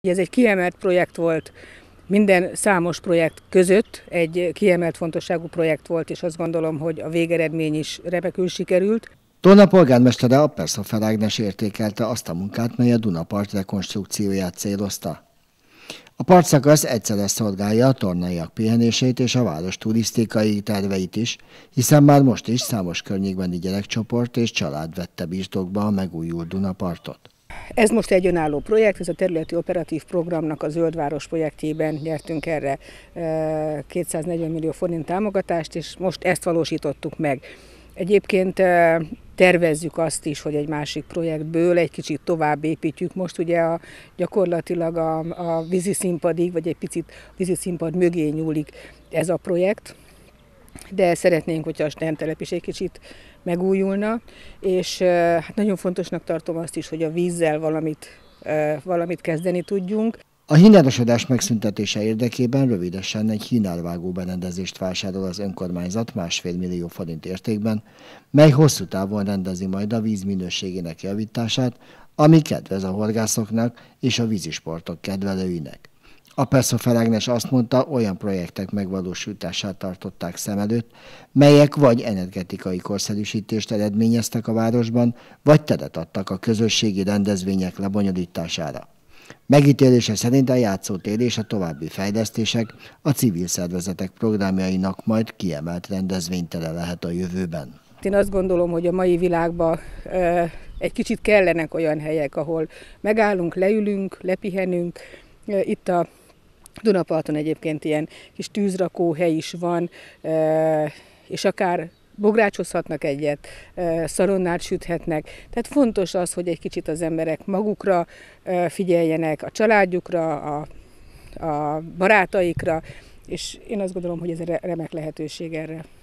Ez egy kiemelt projekt volt, minden számos projekt között egy kiemelt fontosságú projekt volt, és azt gondolom, hogy a végeredmény is remekül sikerült. Tóna polgármestere a Persza Ferágnes értékelte azt a munkát, mely a Dunapart rekonstrukcióját célozta. A partszakasz egyszerre szolgálja a tornaiak pihenését és a város turisztikai terveit is, hiszen már most is számos környékbeni gyerekcsoport és család vette birtokba a megújult Dunapartot. Ez most egy önálló projekt, ez a területi operatív programnak a Zöldváros projektjében nyertünk erre 240 eh, millió forint támogatást, és most ezt valósítottuk meg. Egyébként eh, tervezzük azt is, hogy egy másik projektből egy kicsit tovább építjük. Most ugye a, gyakorlatilag a, a színpadig vagy egy picit vízi színpad mögé nyúlik ez a projekt, de szeretnénk, hogyha a STEM is egy kicsit megújulna, és hát nagyon fontosnak tartom azt is, hogy a vízzel valamit, valamit kezdeni tudjunk. A hínárosodás megszüntetése érdekében rövidesen egy hínárvágó berendezést vásárol az önkormányzat másfél millió forint értékben, mely hosszú távon rendezi majd a víz minőségének javítását, ami kedvez a horgászoknak és a vízisportok kedvelőinek. A Persze Felágnes azt mondta, olyan projektek megvalósítását tartották szem előtt, melyek vagy energetikai korszerűsítést eredményeztek a városban, vagy teret adtak a közösségi rendezvények lebonyolítására. Megítélése szerint a játszótér és a további fejlesztések a civil szervezetek programjainak majd kiemelt rendezvénytele lehet a jövőben. Én azt gondolom, hogy a mai világban egy kicsit kellenek olyan helyek, ahol megállunk, leülünk, lepihenünk. Itt a Dunapalton egyébként ilyen kis tűzrakó hely is van, és akár bográcsozhatnak egyet, szaronnát süthetnek. Tehát fontos az, hogy egy kicsit az emberek magukra figyeljenek, a családjukra, a, a barátaikra, és én azt gondolom, hogy ez remek lehetőség erre.